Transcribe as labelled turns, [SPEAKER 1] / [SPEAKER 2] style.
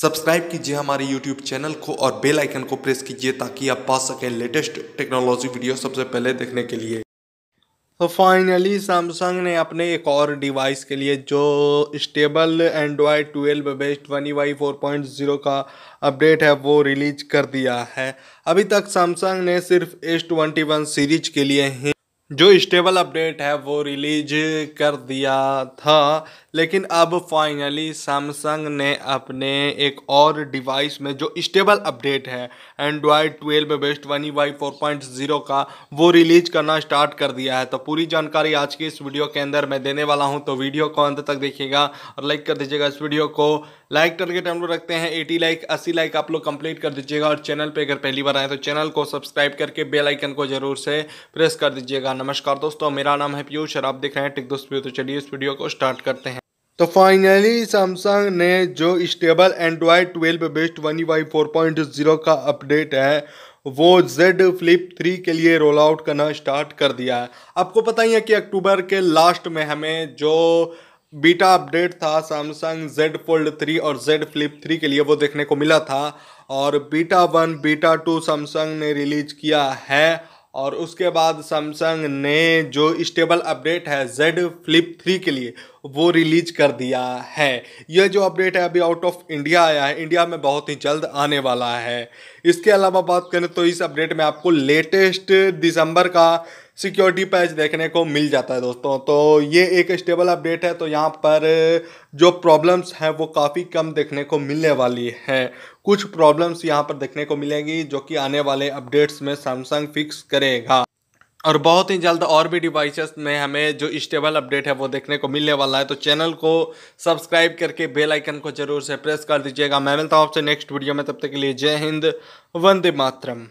[SPEAKER 1] subscribe कीजिए हमारे YouTube channel को और बेल आइकन को प्रेस कीजिए ताकि आप पा सकें लेटेस्ट टेक्नोलॉजी वीडियो सबसे पहले देखने के लिए तो फाइनली सैमसंग ने अपने एक और डिवाइस के लिए जो stable android twelve based twenty Y four point zero का अपडेट है वो रिलीज कर दिया है अभी तक सैमसंग ने सिर्फ एस ट्वेंटी वन सीरीज के लिए ही जो स्टेबल अपडेट है वो रिलीज कर दिया था लेकिन अब फाइनली सैमसंग ने अपने एक और डिवाइस में जो स्टेबल अपडेट है android 12 based one E Y four का वो रिलीज करना स्टार्ट कर दिया है तो पूरी जानकारी आज की इस वीडियो के अंदर मैं देने वाला हूं तो वीडियो को अंत तक देखिएगा और लाइक कर दीजिएगा इस वीडियो को लाइक टारगेट हम लोग रखते हैं एटी लाइक अस्सी लाइक आप लोग कंप्लीट कर दीजिएगा और चैनल पे अगर पहली बार आए तो चैनल को सब्सक्राइब करके बेल आइकन को जरूर से प्रेस कर दीजिएगा नमस्कार दोस्तों मेरा नाम है पीयूष और आप देख रहे हैं टिक दोस्त तो चलिए इस वीडियो को स्टार्ट करते हैं तो फाइनली सैमसंग ने जो stable android twelve based one Y four point zero का अपडेट है वो Z Flip 3 के लिए रोल आउट करना स्टार्ट कर दिया है आपको पता ही है कि अक्टूबर के लास्ट में हमें जो बीटा अपडेट था सैमसंग Z Fold 3 और Z Flip 3 के लिए वो देखने को मिला था और beta one beta two Samsung ने रिलीज किया है और उसके बाद सैमसंग ने जो स्टेबल अपडेट है Z Flip 3 के लिए वो रिलीज कर दिया है यह जो अपडेट है अभी आउट ऑफ इंडिया आया है इंडिया में बहुत ही जल्द आने वाला है इसके अलावा बात करें तो इस अपडेट में आपको लेटेस्ट दिसंबर का सिक्योरिटी पैच देखने को मिल जाता है दोस्तों तो ये एक स्टेबल अपडेट है तो यहाँ पर जो प्रॉब्लम्स हैं वो काफ़ी कम देखने को मिलने वाली है कुछ प्रॉब्लम्स यहाँ पर देखने को मिलेंगी जो कि आने वाले अपडेट्स में सैमसंग फिक्स करेगा और बहुत ही जल्द और भी डिवाइसेस में हमें जो स्टेबल अपडेट है वो देखने को मिलने वाला है तो चैनल को सब्सक्राइब करके बेल आइकन को जरूर से प्रेस कर दीजिएगा मैं मिलता हूँ आपसे नेक्स्ट वीडियो में तब तक के लिए जय हिंद वंदे मातरम